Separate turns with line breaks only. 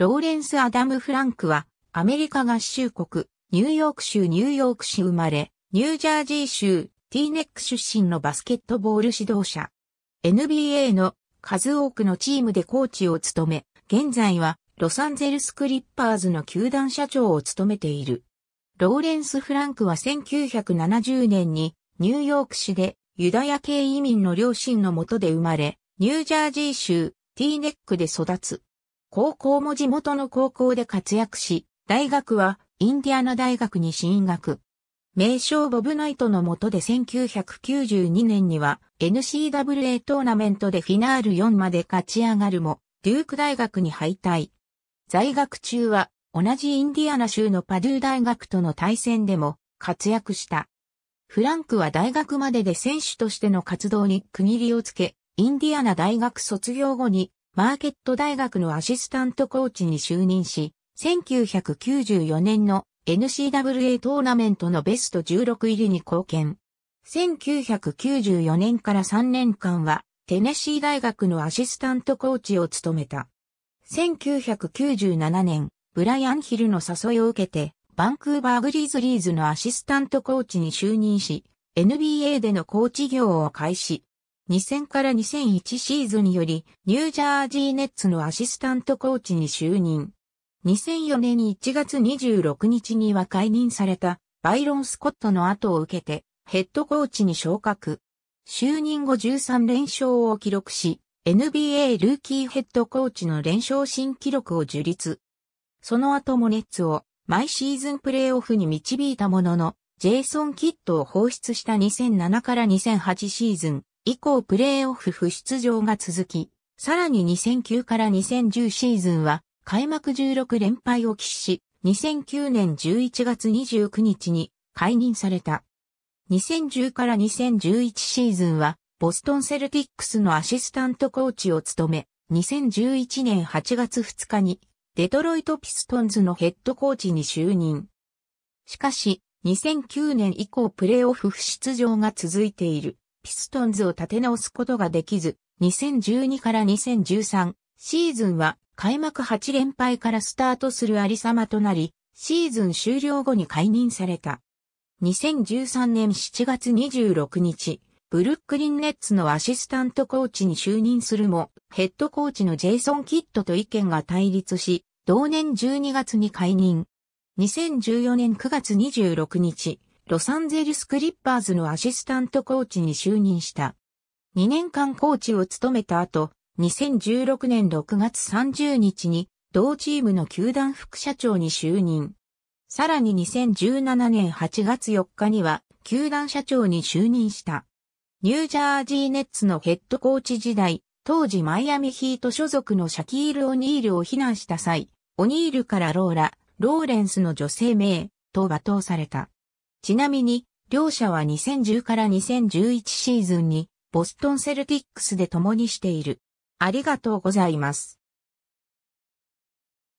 ローレンス・アダム・フランクは、アメリカ合衆国、ニューヨーク州ニューヨーク市生まれ、ニュージャージー州、ティーネック出身のバスケットボール指導者。NBA の数多くのチームでコーチを務め、現在はロサンゼルスクリッパーズの球団社長を務めている。ローレンス・フランクは1970年にニューヨーク市でユダヤ系移民の両親のもとで生まれ、ニュージャージー州ティーネックで育つ。高校も地元の高校で活躍し、大学はインディアナ大学に進学。名称ボブナイトの下で1992年には NCAA トーナメントでフィナール4まで勝ち上がるも、デューク大学に敗退。在学中は同じインディアナ州のパドゥー大学との対戦でも活躍した。フランクは大学までで選手としての活動に区切りをつけ、インディアナ大学卒業後にマーケット大学のアシスタントコーチに就任し、1994年の n c w a トーナメントのベスト16入りに貢献。1994年から3年間はテネシー大学のアシスタントコーチを務めた。1997年、ブライアン・ヒルの誘いを受けて、バンクーバー・グリーズリーズのアシスタントコーチに就任し、NBA でのコーチ業を開始。2000から2001シーズンにより、ニュージャージーネッツのアシスタントコーチに就任。2004年1月26日には解任された、バイロン・スコットの後を受けて、ヘッドコーチに昇格。就任後13連勝を記録し、NBA ルーキーヘッドコーチの連勝新記録を樹立。その後もネッツを毎シーズンプレーオフに導いたものの、ジェイソン・キッドを放出した2007から2008シーズン、以降プレーオフ不出場が続き、さらに2009から2010シーズンは開幕16連敗を喫し、2009年11月29日に解任された。2010から2011シーズンはボストンセルティックスのアシスタントコーチを務め、2011年8月2日にデトロイトピストンズのヘッドコーチに就任。しかし、2009年以降プレーオフ不出場が続いている。ピストンズを立て直すことができず、2012から2013シーズンは開幕8連敗からスタートするありさまとなり、シーズン終了後に解任された。2013年7月26日、ブルックリンネッツのアシスタントコーチに就任するも、ヘッドコーチのジェイソン・キッドと意見が対立し、同年12月に解任。2014年9月26日、ロサンゼルスクリッパーズのアシスタントコーチに就任した。2年間コーチを務めた後、2016年6月30日に同チームの球団副社長に就任。さらに2017年8月4日には球団社長に就任した。ニュージャージーネッツのヘッドコーチ時代、当時マイアミヒート所属のシャキール・オニールを非難した際、オニールからローラ、ローレンスの女性名と罵倒された。ちなみに、両者は2010から2011シーズンにボストンセルティックスで共にしている。ありがとうございます。